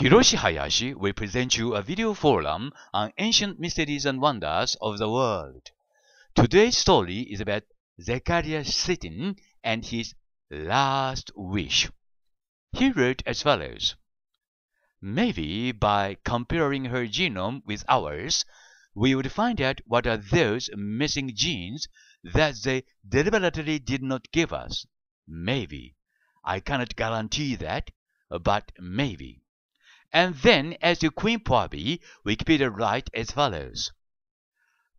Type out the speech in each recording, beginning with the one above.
Hiroshi Hayashi will present you a video forum on ancient mysteries and wonders of the world. Today's story is about Zechariah Sittin and his last wish. He wrote as follows. Maybe by comparing her genome with ours, we would find out what are those missing genes that they deliberately did not give us. Maybe. I cannot guarantee that, but maybe. And then, as to Queen Puabi, Wikipedia writes as follows.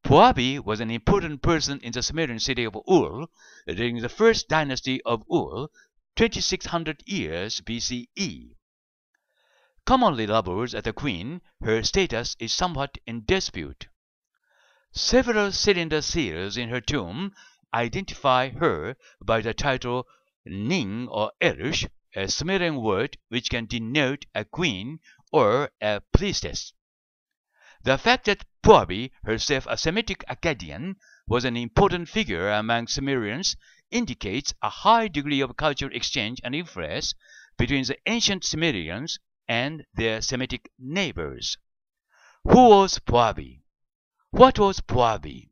Puabi was an important person in the Sumerian city of Ur during the first dynasty of Ur, 2600 years BCE. Commonly lovers at the queen, her status is somewhat in dispute. Several cylinder seals in her tomb identify her by the title Ning or Erish a Sumerian word which can denote a queen or a priestess. The fact that Puabi, herself a Semitic Akkadian, was an important figure among Sumerians indicates a high degree of cultural exchange and influence between the ancient Sumerians and their Semitic neighbors. Who was Puabi? What was Puabi?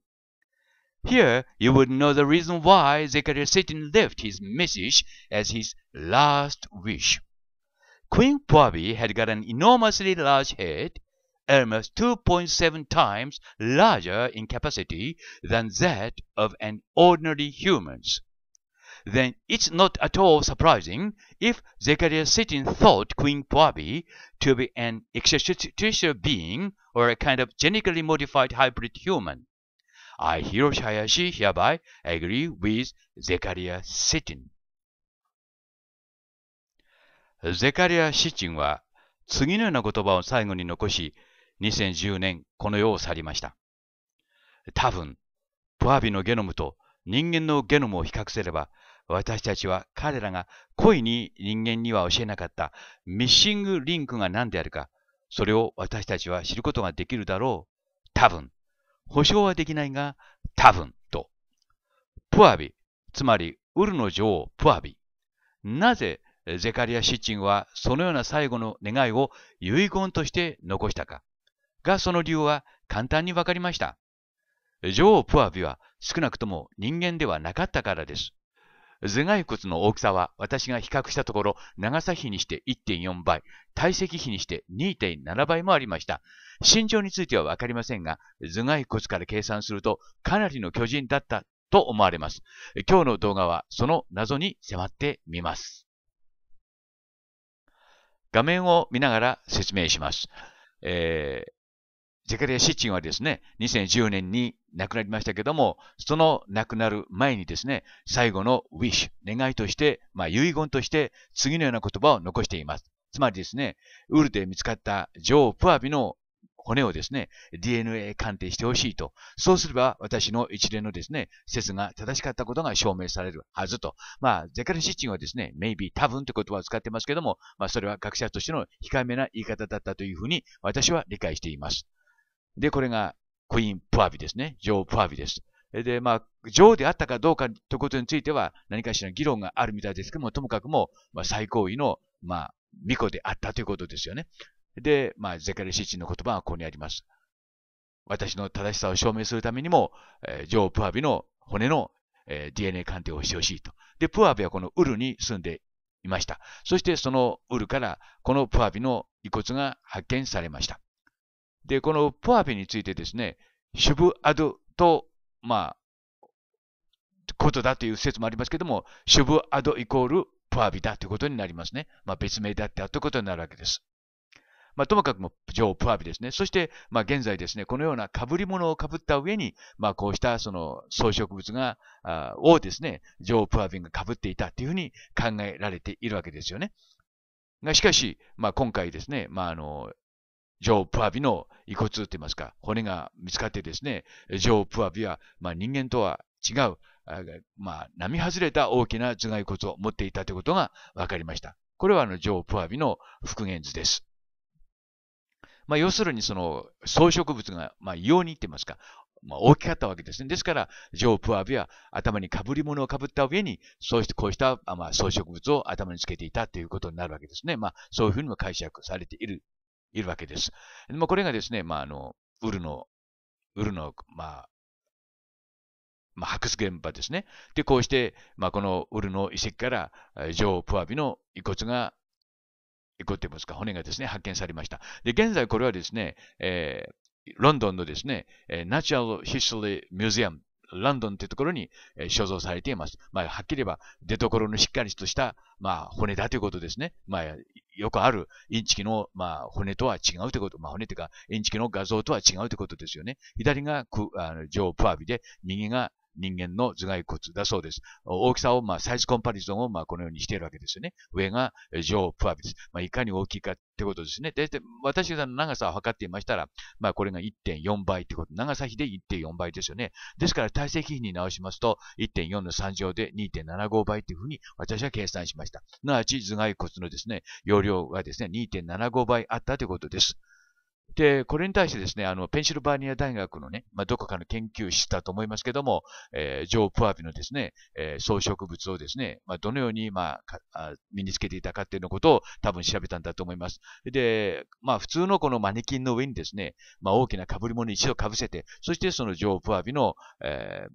Here you would know the reason why Zechariah Sittin left his message as his last wish. Queen Pabi had got an enormously large head, almost 2.7 times larger in capacity than that of an ordinary human's. Then it's not at all surprising if Zechariah Sittin thought Queen Pabi to be an extraterrestrial being or a kind of genetically modified hybrid human. I, Hiroshi Hayashi, hereby agree with z e c a r i a s i t i n ゼカリア・シッチンは次のような言葉を最後に残し、2010年この世を去りました。多分、プアビのゲノムと人間のゲノムを比較すれば、私たちは彼らが故意に人間には教えなかったミッシングリンクが何であるか、それを私たちは知ることができるだろう。多分、保証はできないが、多分と。プアビ、つまりウルの女王プアビ。なぜゼカリア・シッチンはそのような最後の願いを遺言として残したか。が、その理由は簡単にわかりました。女王プアビは少なくとも人間ではなかったからです。頭蓋骨の大きさは私が比較したところ、長さ比にして1.4倍、体積比にして2.7倍もありました。身長についてはわかりませんが、頭蓋骨から計算するとかなりの巨人だったと思われます。今日の動画はその謎に迫ってみます。画面を見ながら説明します。えーゼカリア・シッチンはですね、2010年に亡くなりましたけども、その亡くなる前にですね、最後の wish、願いとして、まあ、遺言として、次のような言葉を残しています。つまりですね、ウルで見つかった女王プアビの骨をですね、DNA 鑑定してほしいと。そうすれば、私の一連のですね、説が正しかったことが証明されるはずと。まあ、ゼカリシッチンはですね、maybe 多分って言葉を使ってますけども、まあ、それは学者としての控えめな言い方だったというふうに、私は理解しています。で、これがクイーン・プアビですね。ジョー・プアビです。で、まあ、ジョーであったかどうかということについては、何かしら議論があるみたいですけども、ともかくも、まあ、最高位の、まあ、巫女であったということですよね。で、まあ、ゼカリシチンの言葉はここにあります。私の正しさを証明するためにも、えー、プアビの骨の、えー、DNA 鑑定をしてほしいと。で、プアビはこのウルに住んでいました。そしてそのウルからこのプアビの遺骨が発見されました。で、このポアピについてですね、シュブアドと、まあ、ことだという説もありますけども、シュブアドイコールポアビだということになりますね。まあ、別名だったということになるわけです。まあ、ともかくも、ジョー・プアビですね。そして、まあ、現在ですね、このような被り物を被った上に、まあ、こうした、その、装飾物が、あをですね、ジョー・プアビが被っていたというふうに考えられているわけですよね。が、しかし、まあ、今回ですね、まあ、あの、ジョー・プアビの遺骨といいますか、骨が見つかってですね、ジョー・プアビは、まあ、人間とは違う、まあ、並外れた大きな頭蓋骨を持っていたということが分かりました。これはあのジョー・プアビの復元図です。まあ、要するにその装飾物が、まあ、異様にって言いますか、まあ、大きかったわけですね。ですから、ジョー・プアビは頭に被り物を被った上に、そうしてこうした、まあ、装飾物を頭につけていたということになるわけですね。まあ、そういうふうにも解釈されているいるわけです。これがですね、まあ、あの、ウルの、ウルの、まあ、まあ、発掘現場ですね。で、こうして、まあ、このウルの遺跡から、ジョー・プアビの遺骨が、遺骨ていいますか、骨がですね、発見されました。で、現在これはですね、えー、ロンドンのですね、ナチュラル・ヒストリー・ミュージアム、ロンドンというところに、えー、所蔵されています。まあ、はっきり言えば、出所のしっかりとした、まあ、骨だということですね。まあ、よくあるインチキの、まあ、骨とは違うということ、まあ、骨というか、インチキの画像とは違うということですよね。左がクあのジョー・プアビで、右が人間の頭蓋骨だそうです。大きさを、まあ、サイズコンパリゾンを、まあ、このようにしているわけですよね。上が上プアビス。まあ、いかに大きいかってことですね。大体、私が長さを測っていましたら、まあ、これが1.4倍ってこと。長さ比で1.4倍ですよね。ですから、体積比に直しますと、1.4の3乗で2.75倍っていうふうに私は計算しました。なわち、頭蓋骨のですね、容量がですね、2.75倍あったということです。で、これに対してですね、あの、ペンシルバニア大学のね、まあ、どこかの研究室だと思いますけども、えー、ジョー・プアビのですね、えー、装飾物をですね、まあ、どのように、まあ、身につけていたかっていうのことを多分調べたんだと思います。で、まあ、普通のこのマネキンの上にですね、まあ、大きな被り物に一度被せて、そしてそのジョー・プアビの、えー、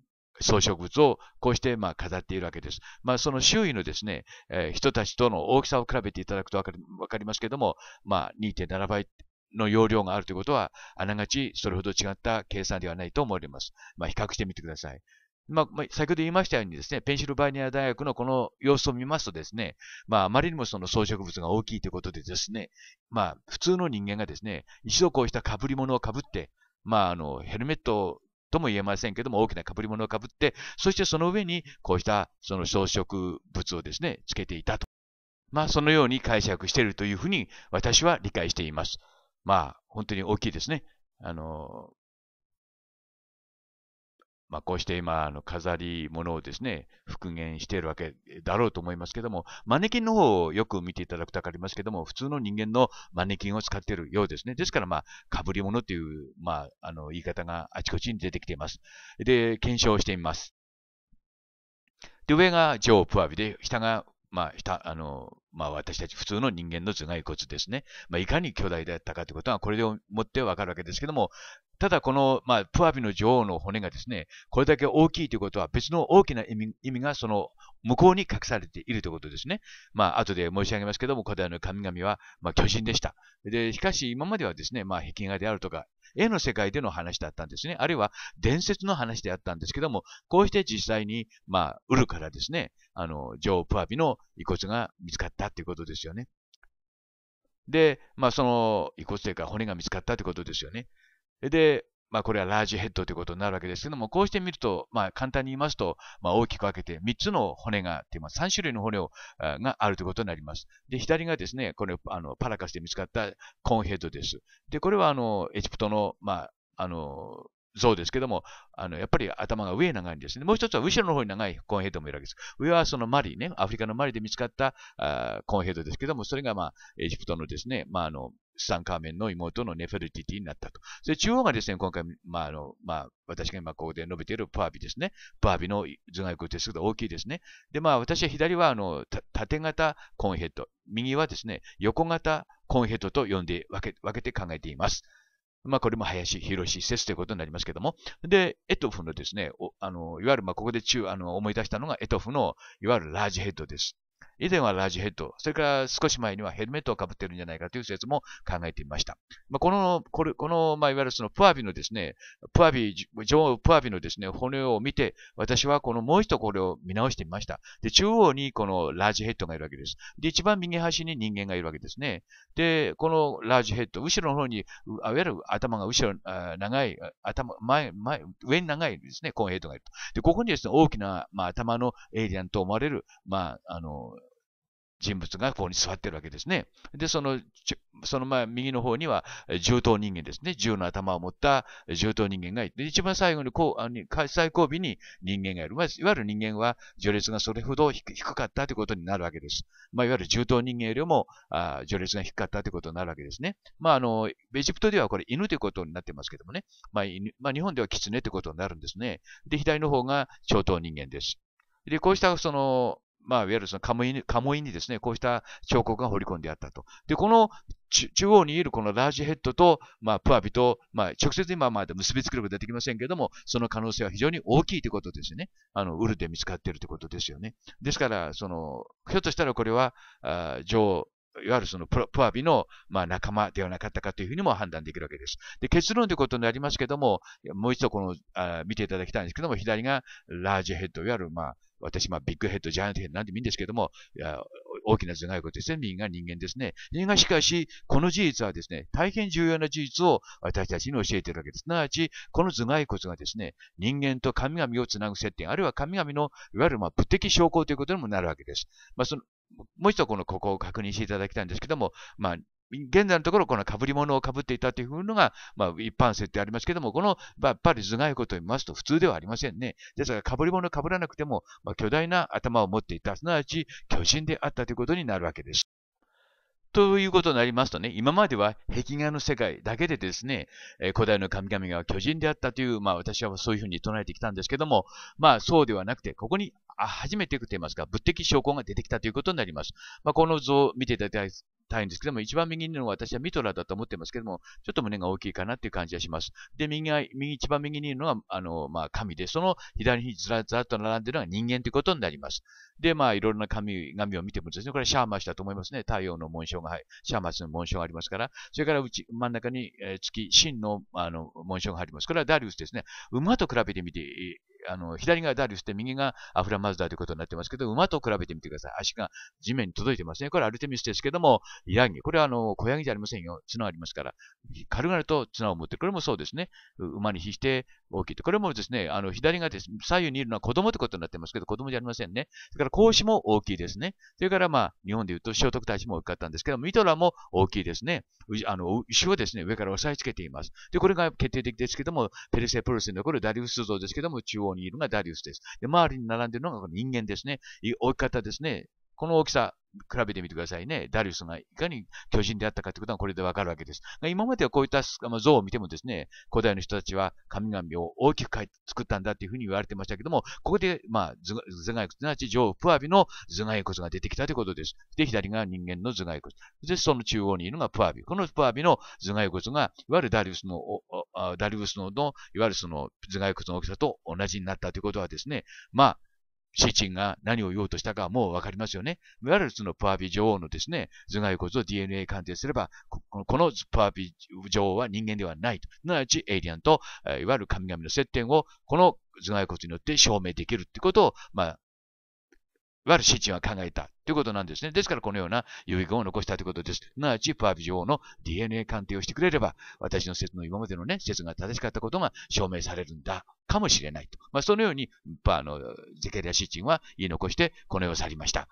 装飾物をこうしてまあ飾っているわけです。まあ、その周囲のですね、えー、人たちとの大きさを比べていただくとわかりますけども、まあ、2.7倍の容量があるということは、あながちそれほど違った計算ではないと思われます。まあ、比較してみてください。まあ、先ほど言いましたようにですね、ペンシルバニア大学のこの様子を見ますとですね、まあ、あまりにもその装飾物が大きいということでですね、まあ、普通の人間がですね、一度こうした被り物を被って、まあ、あの、ヘルメットとも言えませんけども、大きな被り物を被って、そしてその上にこうしたその装飾物をですね、つけていたと。まあ、そのように解釈しているというふうに私は理解しています。まあ、本当に大きいですね。あの、まあ、こうして今、あの、飾り物をですね、復元しているわけだろうと思いますけども、マネキンの方をよく見ていただくとわかりますけども、普通の人間のマネキンを使っているようですね。ですから、まあ、被り物という、まあ、あの、言い方があちこちに出てきています。で、検証してみます。で、上が上プアビで、下が、まあ、下、あの、まあ私たち普通の人間の頭蓋骨ですね。まあいかに巨大だったかということはこれでもってわかるわけですけども、ただこの、まあ、プアビの女王の骨がですね、これだけ大きいということは別の大きな意味意味がその向こうに隠されているということですね。まあ後で申し上げますけども、古代の神々は、まあ、巨人でした。で、しかし今まではですね、まあ壁画であるとか絵の世界での話だったんですね。あるいは伝説の話であったんですけども、こうして実際に、まあ、ウルからですね、あの、ジョー・プアビの遺骨が見つかったっていうことですよね。で、まあ、その遺骨というか骨が見つかったってことですよね。で、まあ、これはラージヘッドということになるわけですけども、こうして見ると、まあ、簡単に言いますと、まあ、大きく分けて3つの骨が、ってま3種類の骨をがあるということになります。で、左がですね、これ、あのパラカスで見つかったコーンヘッドです。で、これはあのエジプトの、まあ、あの像ですけども、あのやっぱり頭が上長いんですね。もう一つは後ろの方に長いコーンヘッドもいるわけです。上はそのマリね、アフリカのマリで見つかったあコーンヘッドですけども、それが、まあ、エジプトのですね、まああのツタンカーメンの妹のネフェルティティになったと。それ中央がですね、今回、まあ、あの、まあ、私が今ここで述べているバービーですね。バービーの頭蓋骨ですけど大きいですね。で、まあ、私は左は、あの、縦型コンヘッド。右はですね、横型コンヘッドと呼んで分け、分けて考えています。まあ、これも林博施設ということになりますけども。で、エトフのですね、あの、いわゆる、まあ、ここで中、あの、思い出したのがエトフの、いわゆるラージヘッドです。以前はラージヘッド、それから少し前にはヘルメットをかぶっているんじゃないかという説も考えてみました。まあ、この、これ、この、まあ、いわゆるそのプアビのですね、プアビ、女プアビのですね、骨を見て、私はこのもう一度これを見直してみました。で、中央にこのラージヘッドがいるわけです。で、一番右端に人間がいるわけですね。で、このラージヘッド、後ろの方に、いわゆる頭が後ろ、長い、頭、前、前、上に長いですね、コンヘッドがいると。で、ここにですね、大きな、まあ、頭のエイリアンと思われる、まあ、あの、人物がここに座ってるわけですね。で、その、その前、右の方には、銃刀人間ですね。銃の頭を持った銃刀人間がいて、一番最後に、こう、あの最後尾に人間がいる。まあ、いわゆる人間は、序列がそれほど低かったということになるわけです。まあ、いわゆる銃刀人間よりも、あ序列が低かったということになるわけですね。まあ、あの、エジプトではこれ犬ということになってますけどもね。まあ、犬まあ、日本では狐ということになるんですね。で、左の方が超等人間です。で、こうしたそのまあ、いわゆるそのカモイに、カモイにですね、こうした彫刻が彫り込んであったと。で、この中央にいるこのラージヘッドと、まあ、プアビと、まあ、直接今まで結びつくことはてきませんけども、その可能性は非常に大きいということですよね。あの、ウルで見つかっているということですよね。ですから、その、ひょっとしたらこれは、あ女王いわゆるそのプアビの、まあ、仲間ではなかったかというふうにも判断できるわけです。で、結論ということになりますけども、もう一度この、あ見ていただきたいんですけども、左がラージヘッド、いわゆる、まあ、私、まあ、ビッグヘッド、ジャイアントヘッドなんでもいいんですけども、いや大きな頭蓋骨ですね。右が人間ですね。右がしかし、この事実はですね、大変重要な事実を私たちに教えているわけです。すなわち、この頭蓋骨がですね、人間と神々をつなぐ接点、あるいは神々の、いわゆるまあ物的証拠ということにもなるわけです。まあ、そのもう一度このここを確認していただきたいんですけども、まあ、現在のところ、この被り物を被っていたというのが、まあ、一般性ってありますけども、この、やっぱり頭蓋骨を見ますと普通ではありませんね。ですから、被り物を被らなくても、まあ、巨大な頭を持っていた、すなわち巨人であったということになるわけです。ということになりますとね、今までは壁画の世界だけでですね、えー、古代の神々が巨人であったという、まあ私はそういうふうに唱えてきたんですけども、まあそうではなくて、ここに初めてと言いますか、物的証拠が出てきたということになります。まあ、この図を見ていただきたいんですけども、一番右の私はミトラだと思ってますけども、ちょっと胸が大きいかなという感じがします。で、右右、一番右にいるのが、あの、まあ、神で、その左にずらずらと並んでいるのが人間ということになります。で、まあ、いろいろな神、々を見てもですね、これはシャーマシだと思いますね。太陽の紋章が、はい、シャーマシの紋章がありますから、それからうち、真ん中に、えー、月、真の、あの、紋章が入ります。これはダリウスですね。馬と比べてみて、あの、左がダリウスで右がアフラマズダということになってますけど、馬と比べてみてください。足が地面に届いてますね。これアルテミスですけども、ヤギ。これはあの、小ヤギじゃありませんよ。角ありますから。軽々と綱を持って、これもそうですね。馬に比して大きいと。これもですね、あの、左がです、ね、左右にいるのは子供ということになってますけど、子供じゃありませんね。それから、孔子も大きいですね。それから、まあ、日本で言うと、聖徳太子も大きかったんですけど、ミトラも大きいですね。あの、石をですね、上から押さえつけています。で、これが決定的ですけども、ペルセプロスに残るダリウス像ですけども、中央にいるのがダリウスです。で、周りに並んでいるのがこの人間ですね。追い方ですね。この大きさ、比べてみてくださいね。ダリウスがいかに巨人であったかということがこれでわかるわけです。今まではこういった像を見てもですね、古代の人たちは神々を大きく作ったんだというふうに言われてましたけども、ここで、まあ、頭蓋骨、すなわち上プアビの頭蓋骨が出てきたということです。で、左が人間の頭蓋骨。で、その中央にいるのがプアビ。このプアビの頭蓋骨が、いわゆるダリウスの、ダリウスの、いわゆるその頭蓋骨の大きさと同じになったということはですね、まあ、シーチンが何を言おうとしたかはもうわかりますよね。ムラルツのプアビ女王のですね、頭蓋骨を DNA 鑑定すれば、このプアビ女王は人間ではないと。すなわちエイリアンと、いわゆる神々の接点を、この頭蓋骨によって証明できるってことを、まあ、わゆる市中は考えたということなんですね。ですからこのような遺言を残したということです。すなわち、パービジョーの DNA 鑑定をしてくれれば、私の説の今までのね、説が正しかったことが証明されるんだかもしれないと。まあ、そのように、パーのゼケリア・シーチンは言い残して、この世を去りました。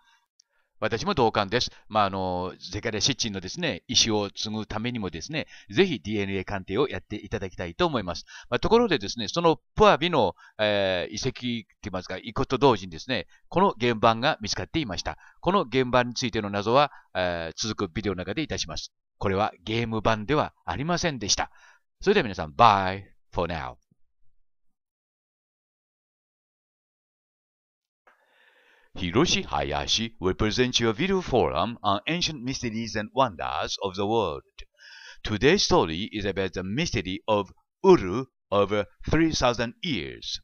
私も同感です。まあ、あの、ゼカレシッチンのですね、意思を継ぐためにもですね、ぜひ DNA 鑑定をやっていただきたいと思います。まあ、ところでですね、そのプアビの、えー、遺跡って言いますか、遺骨と同時にですね、この現場が見つかっていました。この現場についての謎は、えー、続くビデオの中でいたします。これはゲーム版ではありませんでした。それでは皆さん、Bye for now. Hiroshi Hayashi will present you a video forum on ancient mysteries and wonders of the world. Today's story is about the mystery of Uru over 3,000 years.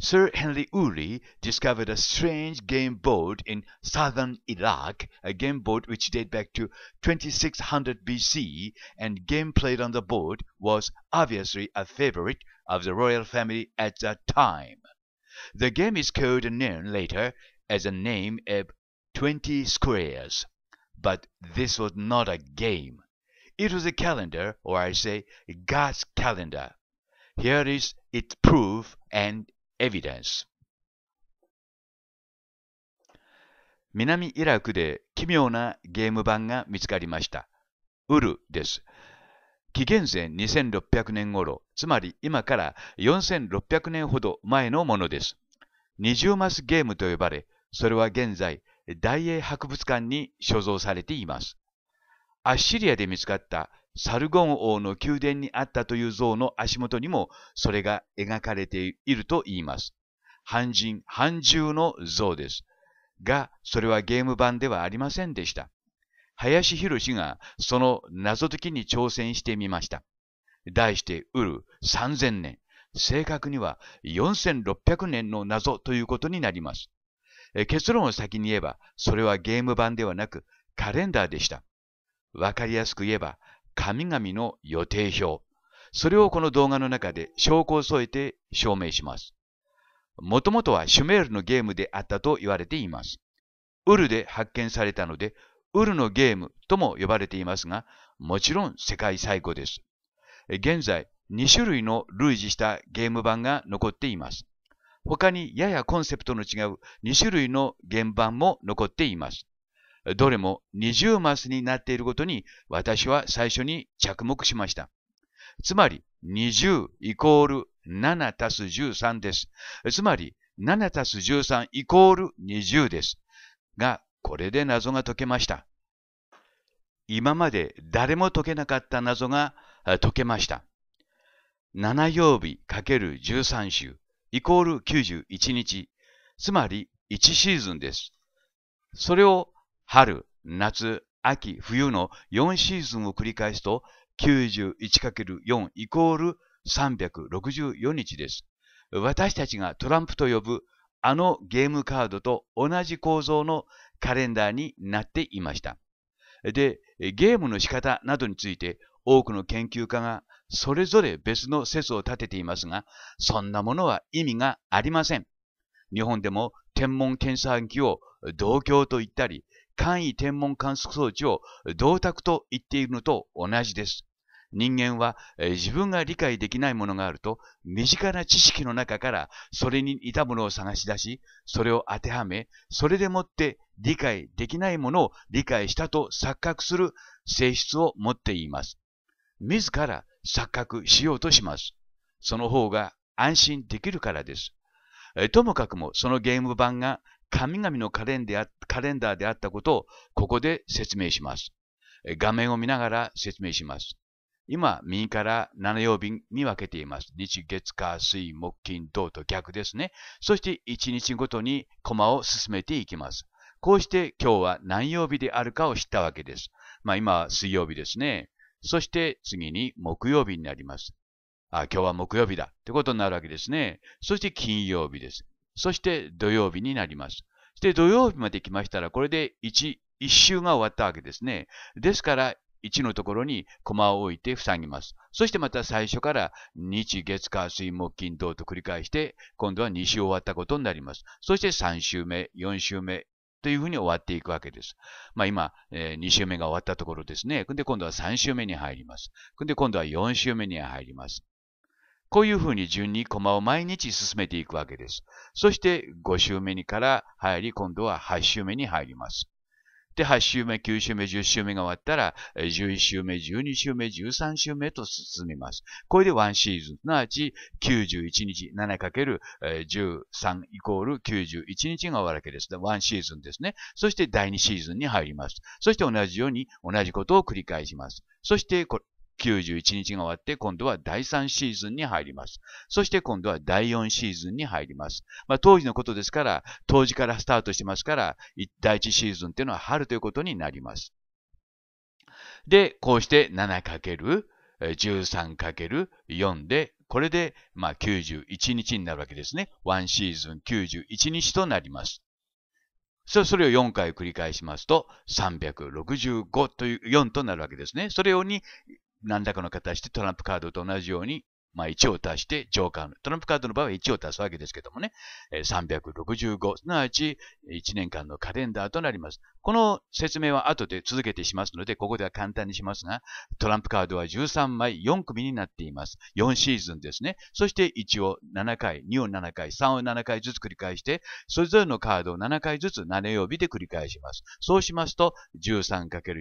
Sir Henry Uri discovered a strange game board in southern Iraq, a game board which dates back to 2600 BC, and game played on the board was obviously a favorite of the royal family at that time. The game is called and known later as a name of 20 squares. But this was not a game. It was a calendar, or I say, God's calendar. Here is its proof and evidence. 南イラクで奇妙なゲーム版が見つかりました。ウルです。紀元前2600年頃、つまり今から4600年ほど前のものです。20マスゲームと呼ばれ、それは現在、大英博物館に所蔵されています。アッシリアで見つかったサルゴン王の宮殿にあったという像の足元にもそれが描かれていると言います。半人、半獣の像です。が、それはゲーム版ではありませんでした。林博がその謎解きに挑戦してみました。題して、ウル3000年。正確には4600年の謎ということになります。結論を先に言えば、それはゲーム版ではなくカレンダーでした。わかりやすく言えば、神々の予定表。それをこの動画の中で証拠を添えて証明します。もともとはシュメールのゲームであったと言われています。ウルで発見されたので、ウルのゲームとも呼ばれていますが、もちろん世界最古です。現在、2種類の類似したゲーム版が残っています。他にややコンセプトの違う2種類の原版も残っています。どれも20マスになっていることに私は最初に着目しました。つまり20イコール7たす13です。つまり7たす13イコール20です。が、これで謎が解けました。今まで誰も解けなかった謎が解けました。7曜日かける1 3週イコール91日、つまり1シーズンです。それを春、夏、秋、冬の4シーズンを繰り返すと 91×4 イコール364日です。私たちがトランプと呼ぶあのゲームカードと同じ構造のカレンダーになっていました。で、ゲームの仕方などについて多くの研究家がそれぞれ別の説を立てていますが、そんなものは意味がありません。日本でも天文検査機を同郷と言ったり、簡易天文観測装置を銅鐸と言っているのと同じです。人間は自分が理解できないものがあると、身近な知識の中からそれに似たものを探し出し、それを当てはめ、それでもって理解できないものを理解したと錯覚する性質を持っています。自ら錯覚しようとします。その方が安心できるからです。ともかくもそのゲーム版が神々のカレンダーであったことをここで説明します。画面を見ながら説明します。今、右から7曜日に分けています。日、月、火、水、木、金、土と逆ですね。そして1日ごとにコマを進めていきます。こうして今日は何曜日であるかを知ったわけです。まあ今は水曜日ですね。そして次に木曜日になります。あ、今日は木曜日だってことになるわけですね。そして金曜日です。そして土曜日になります。そして土曜日まで来ましたら、これで1、1週が終わったわけですね。ですから、1のところに駒を置いて塞ぎます。そしてまた最初から日、月、火、水、木、金、土と繰り返して、今度は2週終わったことになります。そして3週目、4週目、というふうに終わっていくわけです。まあ、今、えー、2週目が終わったところですね。で、今度は3週目に入ります。で、今度は4週目に入ります。こういうふうに順にコマを毎日進めていくわけです。そして5週目にから入り、今度は8週目に入ります。で、8週目、9週目、10週目が終わったら、11週目、12週目、13週目と進みます。これで1シーズン、すなわち91日、7×13 イコール91日が終わるわけです。1シーズンですね。そして第2シーズンに入ります。そして同じように同じことを繰り返します。そしてこ、91日が終わって、今度は第3シーズンに入ります。そして今度は第4シーズンに入ります。まあ、当時のことですから、当時からスタートしてますから、第1シーズンっていうのは春ということになります。で、こうして 7×13×4 で、これで、まあ、91日になるわけですね。1シーズン91日となります。それを4回繰り返しますと、365という4となるわけですね。それをに何らかの形でトランプカードと同じようにまあ、1を足してジョーカーの、トランプカードの場合は1を足すわけですけどもね、365、すなわち1年間のカレンダーとなります。この説明は後で続けてしますので、ここでは簡単にしますが、トランプカードは13枚4組になっています。4シーズンですね。そして1を7回、2を7回、3を7回ずつ繰り返して、それぞれのカードを7回ずつ7曜日で繰り返します。そうしますと、13×4×7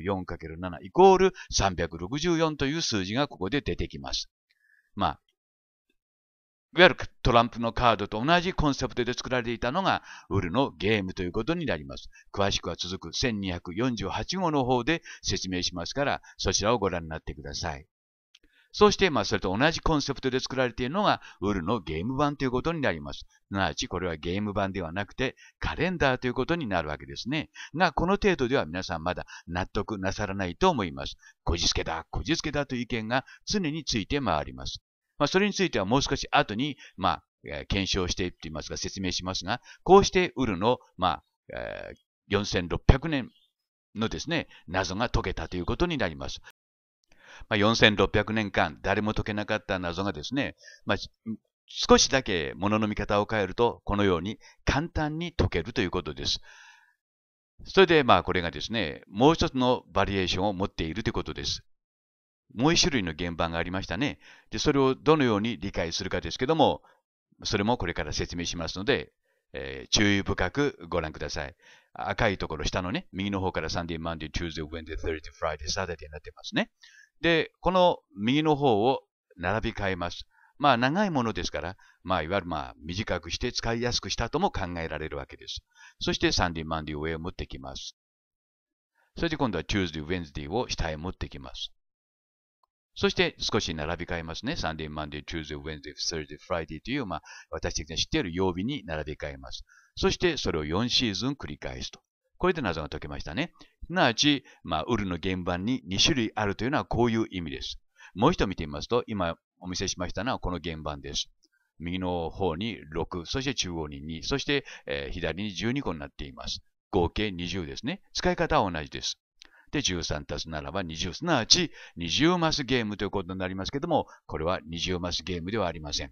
イコール364という数字がここで出てきます。まあ、いわゆるトランプのカードと同じコンセプトで作られていたのが、ウルのゲームということになります。詳しくは続く1248号の方で説明しますから、そちらをご覧になってください。そして、まあ、それと同じコンセプトで作られているのが、ウルのゲーム版ということになります。すなわち、これはゲーム版ではなくて、カレンダーということになるわけですね。が、この程度では皆さんまだ納得なさらないと思います。こじつけだ、こじつけだという意見が常について回ります。まあ、それについてはもう少し後に、まあ、検証していっていますが、説明しますが、こうしてウルの、まあ、えー、4600年のですね、謎が解けたということになります。まあ、4600年間、誰も解けなかった謎がですね、まあ、少しだけ物の見方を変えると、このように簡単に解けるということです。それで、まあ、これがですね、もう一つのバリエーションを持っているということです。もう一種類の原版がありましたね。で、それをどのように理解するかですけども、それもこれから説明しますので、えー、注意深くご覧ください。赤いところ、下のね、右の方から Sunday, Monday, Tuesday, Wednesday, Thursday, Friday, Saturday になってますね。で、この右の方を並び替えます。まあ、長いものですから、まあ、いわゆるまあ、短くして使いやすくしたとも考えられるわけです。そして、Sunday, Monday を上へ持ってきます。そして今度は Tuesday, Wednesday を下へ持ってきます。そして少し並び替えますね。サンディマン・デ・ o n ー、a y Tuesday, w e d n e s d という、まあ、私的に知っている曜日に並び替えます。そしてそれを4シーズン繰り返すと。これで謎が解けましたね。すなわち、まあ、ウルの原版に2種類あるというのはこういう意味です。もう一度見てみますと、今お見せしましたのはこの原版です。右の方に6、そして中央に2、そして、えー、左に12個になっています。合計20ですね。使い方は同じです。で、13足す7は20。すなわち、20マスゲームということになりますけども、これは20マスゲームではありません。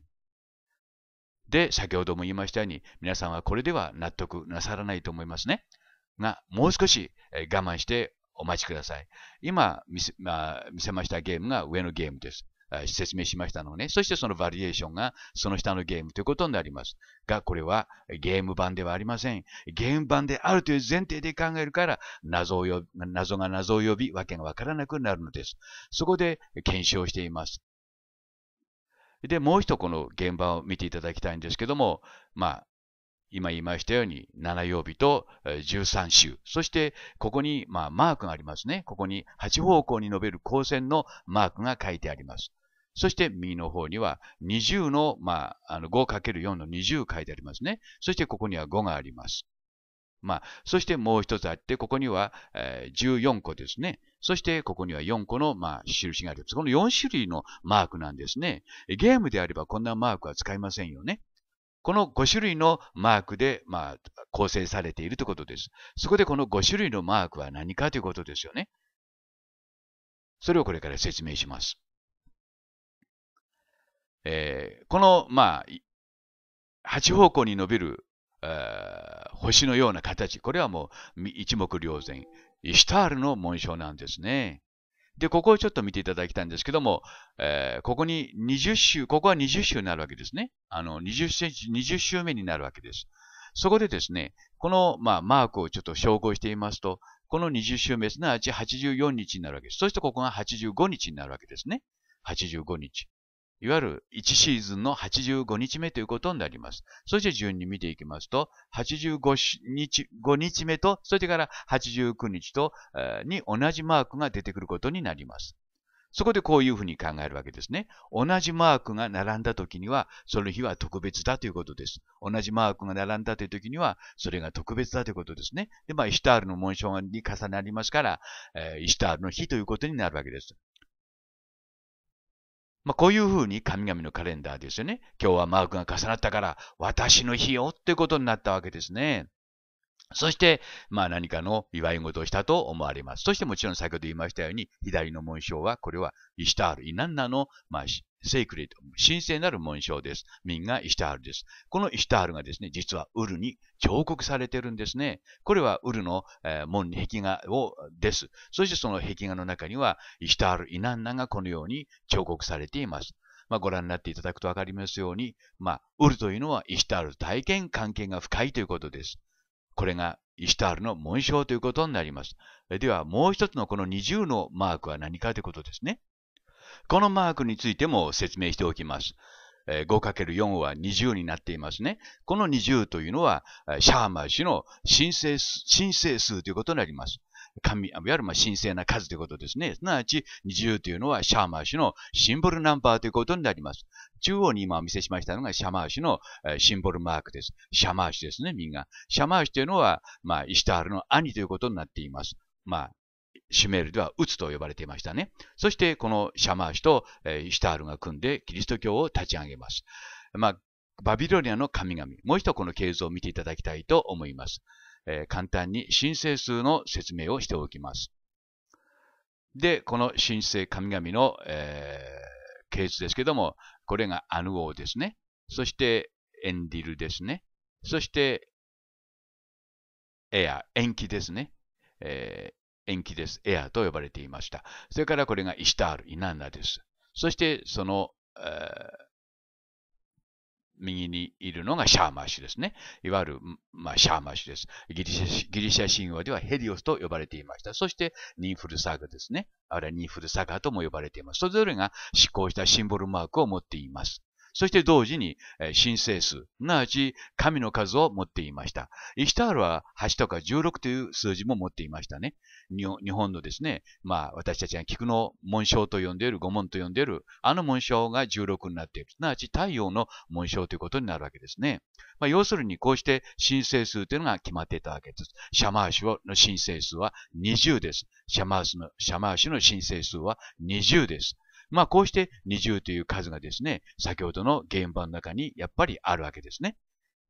で、先ほども言いましたように、皆さんはこれでは納得なさらないと思いますね。が、もう少し我慢してお待ちください。今見せ,、まあ、見せましたゲームが上のゲームです。説明しましたのね。そしてそのバリエーションがその下のゲームということになります。が、これはゲーム版ではありません。ゲーム版であるという前提で考えるから、謎を謎が謎を呼び、わけがわからなくなるのです。そこで検証しています。で、もう一度この現場を見ていただきたいんですけども、まあ、今言いましたように、7曜日と13週。そして、ここに、まあ、マークがありますね。ここに8方向に述べる光線のマークが書いてあります。そして右の方には20の、まあ、あの 5×4 の20書いてありますね。そしてここには5があります。まあ、そしてもう一つあって、ここには、えー、14個ですね。そしてここには4個の、まあ、印があります。この4種類のマークなんですね。ゲームであればこんなマークは使いませんよね。この5種類のマークで、まあ、構成されているということです。そこでこの5種類のマークは何かということですよね。それをこれから説明します。えー、この、まあ、8方向に伸びる、えー、星のような形、これはもう一目瞭然、イシュタールの紋章なんですね。で、ここをちょっと見ていただきたいんですけども、えー、ここに20周、ここは20週になるわけですね。あの、20センチ、20週目になるわけです。そこでですね、この、まあ、マークをちょっと照合してみますと、この20週目、すなわち84日になるわけです。そしてここが85日になるわけですね。85日。いわゆる1シーズンの85日目ということになります。そして順に見ていきますと、85日 ,5 日目と、それから89日と、えー、に同じマークが出てくることになります。そこでこういうふうに考えるわけですね。同じマークが並んだ時には、その日は特別だということです。同じマークが並んだという時には、それが特別だということですね。で、まあ、イシュタールの紋章に重なりますから、えー、イシュタールの日ということになるわけです。まあ、こういうふうに神々のカレンダーですよね。今日はマークが重なったから、私の日よっていうことになったわけですね。そして、まあ何かの祝い事をしたと思われます。そしてもちろん先ほど言いましたように、左の紋章は、これはイシタール、イナンナの、まあ、セイクリッド、神聖なる紋章です。民がイシタールです。このイシタールがですね、実はウルに彫刻されてるんですね。これはウルの、えー、門、壁画を、です。そしてその壁画の中には、イシタール・イナンナがこのように彫刻されています。まあ、ご覧になっていただくとわかりますように、まあ、ウルというのはイシタール体験関係が深いということです。これがイシュタールの紋章ということになります。では、もう一つのこの二重のマークは何かということですね。このマークについても説明しておきます。5×4 は20になっていますね。この20というのは、シャーマー氏の申請申請数ということになります。神いわゆる神聖な数ということですね。すなわち20というのはシャーマー氏のシンボルナンバーということになります。中央に今お見せしましたのがシャマー氏のシンボルマークです。シャマー氏ですね、みんな。シャマー氏というのは、まあ、イシタールの兄ということになっています。まあ、シュメールではウツと呼ばれていましたね。そしてこのシャマーシュと、えシュタールが組んでキリスト教を立ち上げます。まあ、バビロニアの神々、もう一度この形図を見ていただきたいと思います。え簡単に神聖数の説明をしておきます。で、この神聖神々の、えー、図ですけども、これがアヌ王ですね。そして、エンディルですね。そして、エア、延期ですね。え延期です。エアと呼ばれていました。それからこれがイシタール、イナンナです。そしてその、えー右にいるのがシャーマーシュですね。いわゆる、まあ、シャーマーシュですギリシャ。ギリシャ神話ではヘリオスと呼ばれていました。そして、ニンフルサガですね。あるいはニンフルサガとも呼ばれています。それぞれが執行したシンボルマークを持っています。そして同時に、神聖数、すなわち神の数を持っていました。イシュタールは8とか16という数字も持っていましたね。日本のですね、まあ私たちが菊の紋章と呼んでいる、五門と呼んでいる、あの紋章が16になっている。すなわち太陽の紋章ということになるわけですね。まあ、要するにこうして申請数というのが決まっていたわけです。シャマーシュの申請数は20です。シャマーシュの申請数は20です。まあこうして20という数がですね、先ほどの現場の中にやっぱりあるわけですね。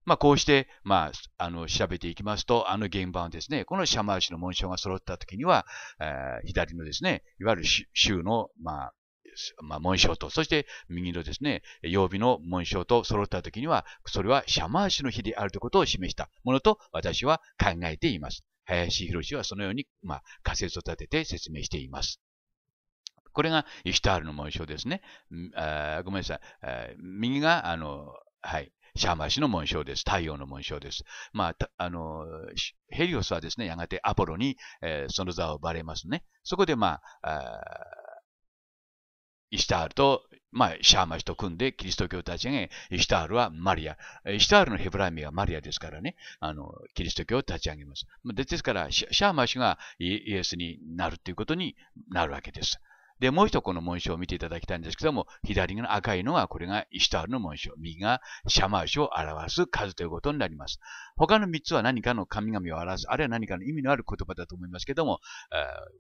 まあこうして、まあ、あの、調べていきますと、あの現場はですね、このシャマー氏の紋章が揃った時には、えー、左のですね、いわゆる州の、まあ、まあ、紋章と、そして右のですね、曜日の紋章と揃った時には、それはシャマー氏の日であるということを示したものと私は考えています。林博士はそのように、まあ、仮説を立てて説明しています。これがイシュタールの紋章ですね。あごめんなさい。右が、あの、はい。シャーマシの紋章です。太陽の紋章です。まあ、あの、ヘリオスはですね、やがてアポロに、えー、その座をばれますね。そこで、まあ、あイシュタールと、まあ、シャーマシと組んで、キリスト教を立ち上げ、イシュタールはマリア。イシュタールのヘブライ名はマリアですからね、あの、キリスト教を立ち上げます。ですから、シャーマシがイエスになるということになるわけです。で、もう一この紋章を見ていただきたいんですけども、左の赤いのが、これがイシュタールの紋章、右がシャマーシュを表す数ということになります。他の三つは何かの神々を表す、あるいは何かの意味のある言葉だと思いますけども、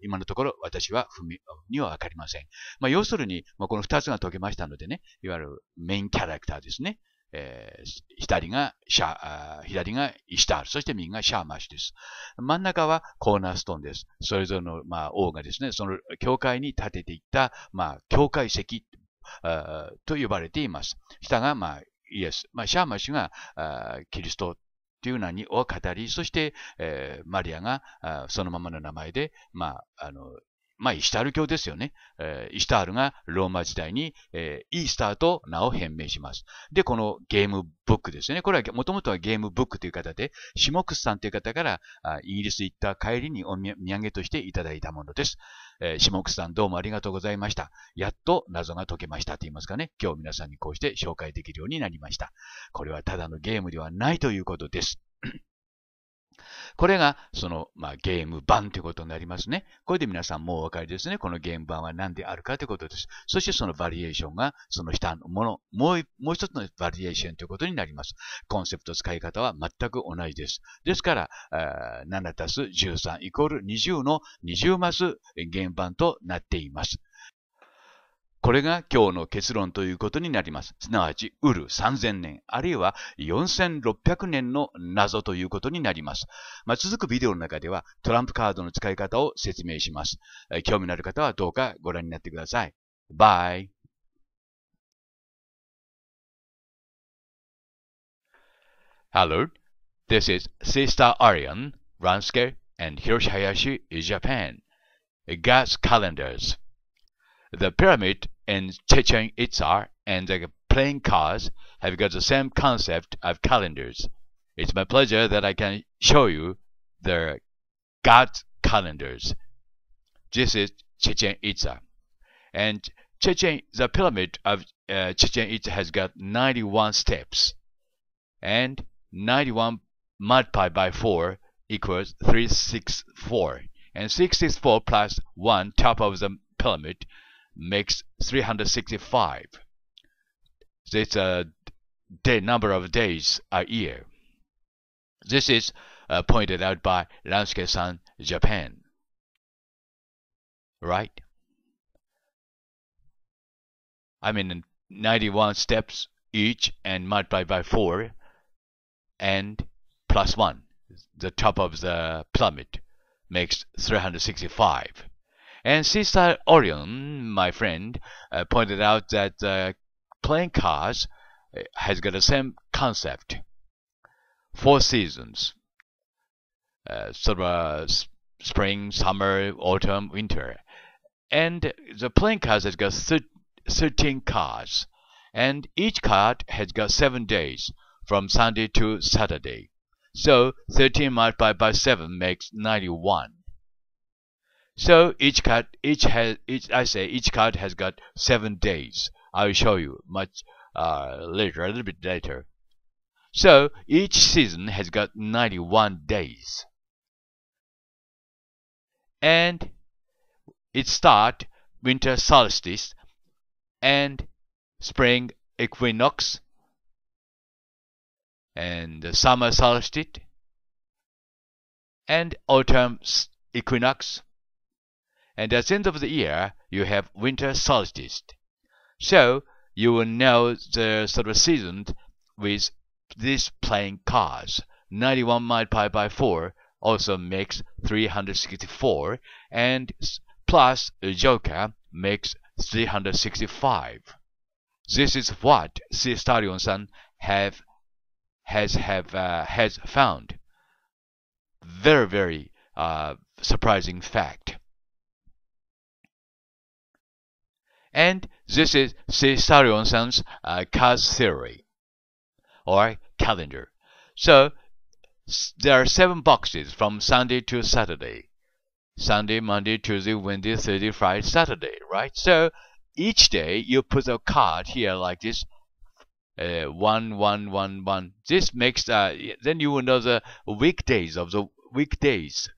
今のところ私は踏み、にはわかりません。まあ、要するに、まあ、この二つが解けましたのでね、いわゆるメインキャラクターですね。えー、左がシャ左がイシタール、そして右がシャーマシです。真ん中はコーナーストーンです。それぞれの、まあ、王がですね、その教会に建てていった、まあ、教会石と呼ばれています。下が、まあ、イエス。まあ、シャーマシがキリストという名を語り、そして、えー、マリアがそのままの名前で、まあ、あのまあ、イシタール教ですよね。えー、イシタールがローマ時代に、えー、イースターと名を変名します。で、このゲームブックですね。これはもともとはゲームブックという方で、シモクスさんという方からあイギリス行った帰りにお土産としていただいたものです。えー、シモクスさんどうもありがとうございました。やっと謎が解けましたと言いますかね。今日皆さんにこうして紹介できるようになりました。これはただのゲームではないということです。これが、その、まあ、ゲーム版ということになりますね。これで皆さんもうお分かりですね。このゲーム版は何であるかということです。そしてそのバリエーションが、その下のもの、もう、もう一つのバリエーションということになります。コンセプト使い方は全く同じです。ですから、7たす13イコール20の20マスゲーム版となっています。これが今日の結論ということになります。すなわち、ウル3000年、あるいは4600年の謎ということになります。まあ、続くビデオの中では、トランプカードの使い方を説明します。興味のある方はどうかご覧になってください。バイ。Hello, this is Sister Aryan, Ransuke, and Hiroshi Hayashi, Japan. God's Calendars. The pyramid And Chechen Itza and the playing cards have got the same concept of calendars. It's my pleasure that I can show you the God calendars. This is Chechen Itza. And Chechen the pyramid of uh, Chichen Itza has got 91 steps. And 91 multiplied by 4 equals 364. And 64 plus 1 top of the pyramid makes 365. It's a day number of days a year. This is uh, pointed out by lansky san Japan. Right? I mean, 91 steps each and multiplied by 4 and plus 1. The top of the plummet makes 365. And Sister Orion, my friend, uh, pointed out that uh, playing cards uh, has got the same concept. Four seasons. Uh, sort of spring, summer, autumn, winter. And the playing cards has got thir 13 cards. And each card has got 7 days, from Sunday to Saturday. So 13 multiplied by 7 makes 91. So each card, each has, each I say each card has got seven days. I will show you much uh, later, a little bit later. So each season has got 91 days, and it starts winter solstice and spring equinox and summer solstice and autumn equinox and at the end of the year you have winter solstice. So you will know the sort of season with these playing cards. 91 multiplied by 4 also makes 364 and plus a joker makes 365. This is what Cistarion-san have has have uh, has found. Very very uh, surprising fact. And this is Caesarion's uh, card theory or calendar. So there are seven boxes from Sunday to Saturday. Sunday, Monday, Tuesday, Wednesday, Thursday, Friday, Saturday, right? So each day you put a card here like this, uh, one, one, one, one. This makes uh, then you will know the weekdays of the weekdays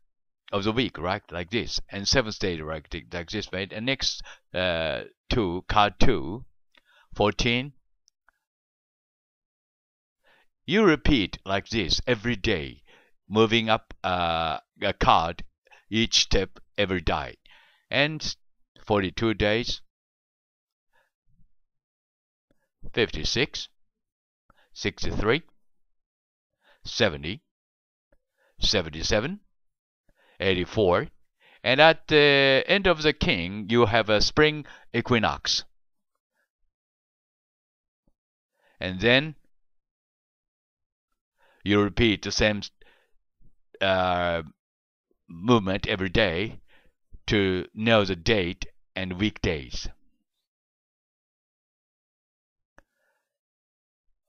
of the week, right? Like this, and seventh day, right? Like this, right? And next uh, two card two, 14. You repeat like this every day, moving up uh, a card each step every day, and 42 days, 56, 63, 70, 77. 84. And at the end of the king, you have a spring equinox. And then you repeat the same uh, movement every day to know the date and weekdays.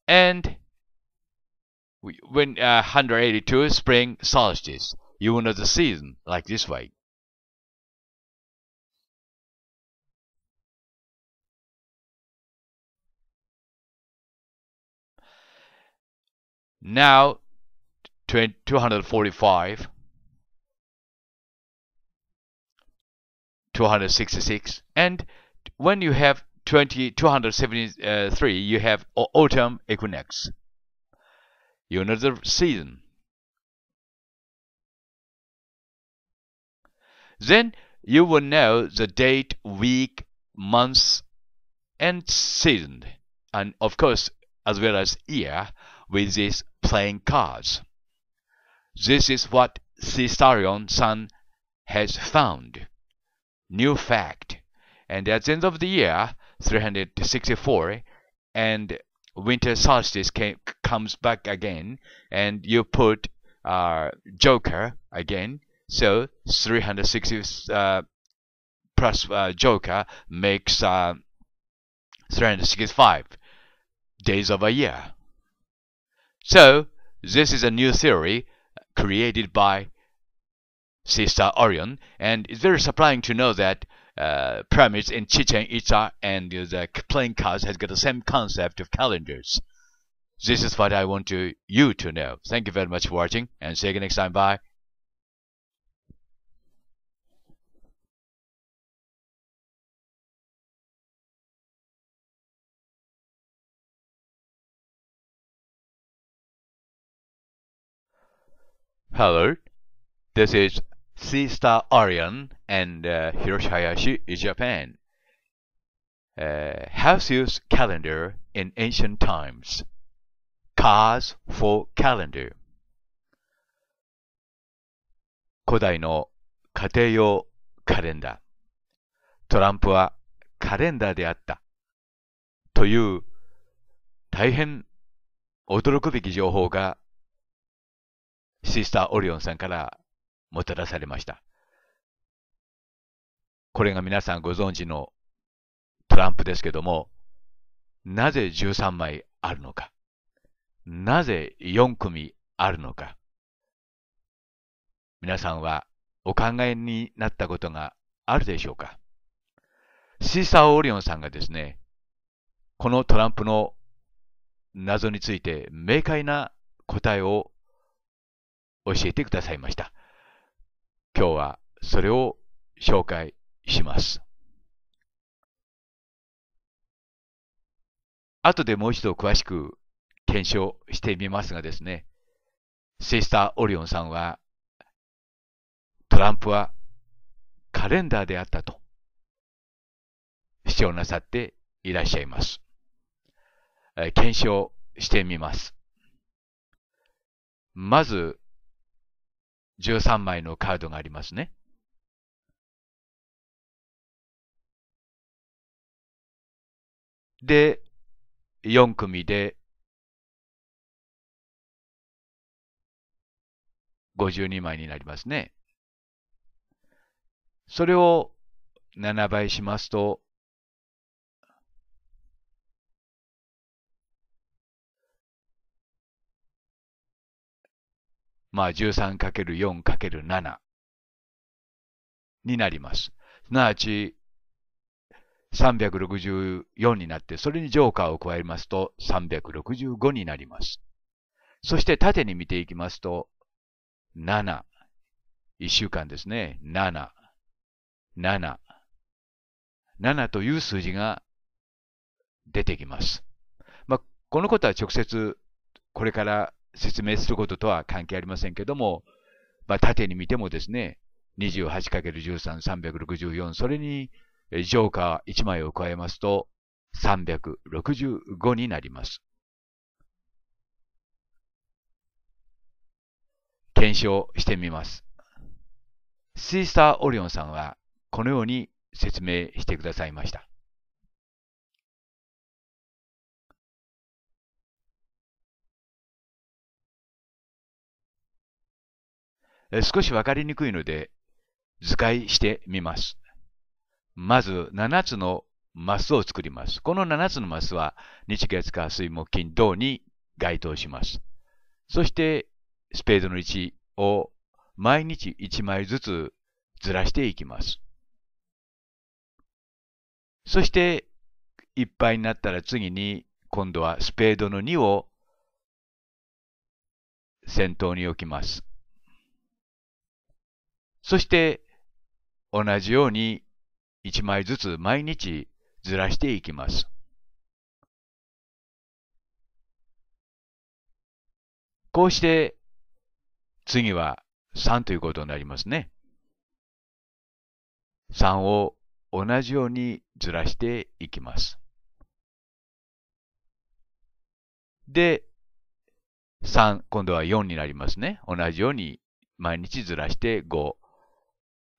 And when uh, 182 spring solstice you will not see them like this way. Now 245, 266, and when you have 20, 273, you have autumn equinox, You know the season. Then you will know the date, week, month, and season, and of course, as well as year, with these playing cards. This is what Caesarion Sun has found. New fact. And at the end of the year, 364, and winter solstice came, comes back again, and you put uh, Joker again, so 360 uh, plus uh, Joker makes uh, 365 days of a year. So this is a new theory created by Sister Orion, and it's very surprising to know that uh, pyramids in Chichen Itza and the playing cards has got the same concept of calendars. This is what I want to, you to know. Thank you very much for watching, and see you next time. Bye. Hello, this is s s t a r o r i o n and uh, Hiroshi Hayashi in Japan. Uh, house use calendar in ancient times. Cars for calendar. 古代の家庭用カレンダー。トランプはカレンダーであった。という大変驚くべき情報がシスター・オリオンさんからもたらされました。これが皆さんご存知のトランプですけども、なぜ13枚あるのか、なぜ4組あるのか、皆さんはお考えになったことがあるでしょうか。シーサー・オリオンさんがですね、このトランプの謎について明快な答えを教えてくださいました。今日はそれを紹介します。後でもう一度詳しく検証してみますがですね、セイスター・オリオンさんは、トランプはカレンダーであったと主張なさっていらっしゃいます。検証してみます。まず、13枚のカードがありますね。で、4組で52枚になりますね。それを7倍しますとまあ 13×4×7 になります。すなわち、364になって、それにジョーカーを加えますと、365になります。そして縦に見ていきますと、7、1週間ですね、7、7、7という数字が出てきます。まあ、このことは直接これから説明することとは関係ありませんけども、まあ、縦に見てもですね、28×13、364、それにジョーカー1枚を加えますと、365になります。検証してみます。シースター・オリオンさんはこのように説明してくださいました。少しわかりにくいので図解してみます。まず7つのマスを作ります。この7つのマスは日月火水木金土に該当します。そしてスペードの位置を毎日1枚ずつずらしていきます。そしていっぱいになったら次に今度はスペードの2を先頭に置きます。そして、同じように1枚ずつ毎日ずらしていきます。こうして、次は3ということになりますね。3を同じようにずらしていきます。で、3、今度は4になりますね。同じように毎日ずらして5。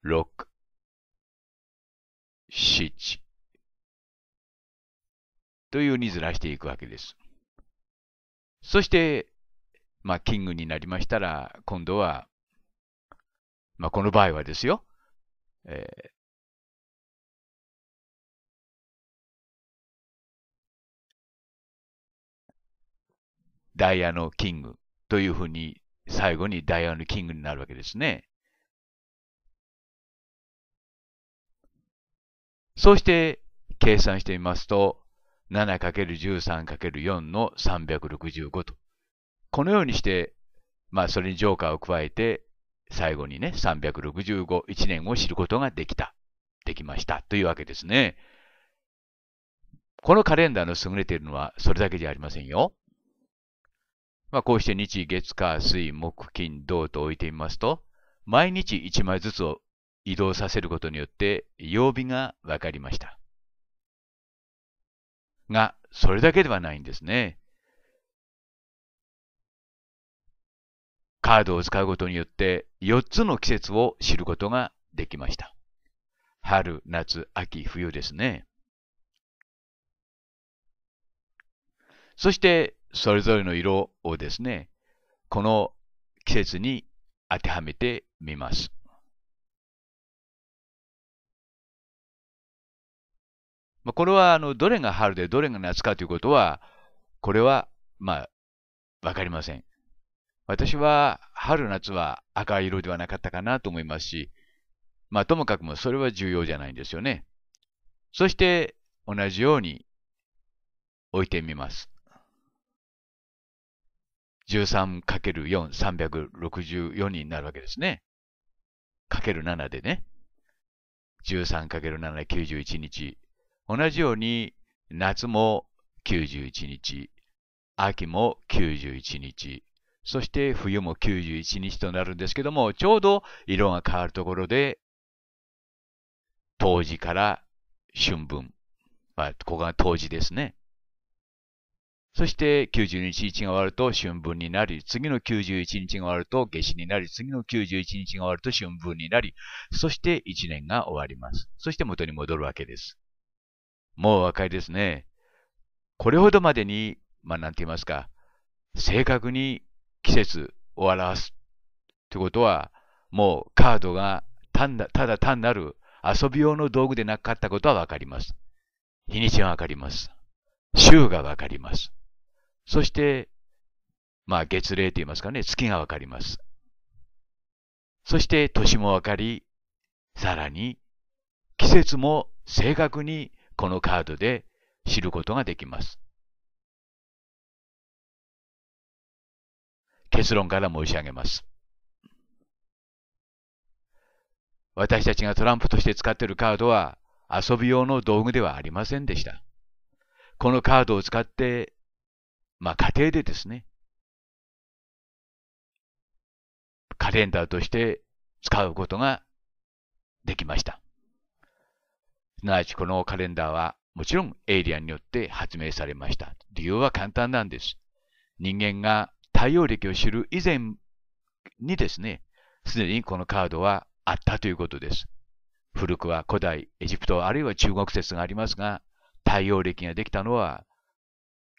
六、七というにずらしていくわけです。そして、まあ、キングになりましたら、今度は、まあ、この場合はですよ、えー、ダイヤのキングというふうに、最後にダイヤのキングになるわけですね。そうして計算してみますと、7×13×4 の365と。このようにして、まあそれにジョーカーを加えて、最後にね、365、1年を知ることができた。できました。というわけですね。このカレンダーの優れているのはそれだけじゃありませんよ。まあこうして日、月、火、水、木、金、土と置いてみますと、毎日1枚ずつを移動させることによって曜日が分かりました。が、それだけではないんですね。カードを使うことによって4つの季節を知ることができました。春、夏、秋、冬ですね。そしてそれぞれの色をですね、この季節に当てはめてみます。まあ、これはあのどれが春でどれが夏かということは、これはまあ、わかりません。私は春夏は赤色ではなかったかなと思いますし、まあともかくもそれは重要じゃないんですよね。そして同じように置いてみます。13×4、364になるわけですね。かける7でね。13×7、91日。同じように夏も91日、秋も91日、そして冬も91日となるんですけども、ちょうど色が変わるところで、冬至から春分。まあ、ここが冬至ですね。そして90日1が終わると春分になり、次の91日が終わると夏至になり、次の91日が終わると春分になり、そして1年が終わります。そして元に戻るわけです。もうお分かりですね。これほどまでに、まあ、なんて言いますか、正確に季節を表すということは、もうカードが単だただ単なる遊び用の道具でなかったことはわかります。日にちがわかります。週がわかります。そして、まあ月齢と言いますかね、月がわかります。そして年もわかり、さらに季節も正確にこのカードで知ることができます。結論から申し上げます。私たちがトランプとして使っているカードは遊び用の道具ではありませんでした。このカードを使って、まあ家庭でですね、カレンダーとして使うことができました。すなわちこのカレンダーはもちろんエイリアンによって発明されました。理由は簡単なんです。人間が太陽暦を知る以前にですね、すでにこのカードはあったということです。古くは古代エジプトあるいは中国説がありますが、太陽暦ができたのは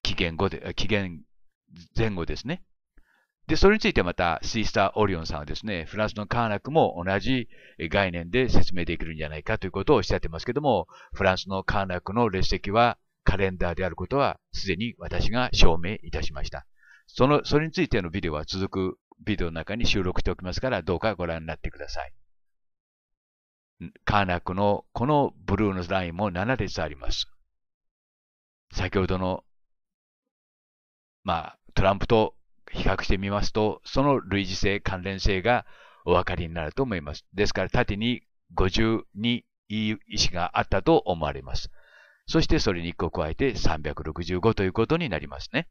紀元後で、紀元前後ですね。で、それについてまた、シースター・オリオンさんはですね、フランスのカーナックも同じ概念で説明できるんじゃないかということをおっしゃってますけども、フランスのカーナックの列席はカレンダーであることは、すでに私が証明いたしました。その、それについてのビデオは続くビデオの中に収録しておきますから、どうかご覧になってください。カーナックのこのブルーのラインも7列あります。先ほどの、まあ、トランプと比較してみますと、その類似性、関連性がお分かりになると思います。ですから、縦に52意思があったと思われます。そしてそれに1個加えて365ということになりますね。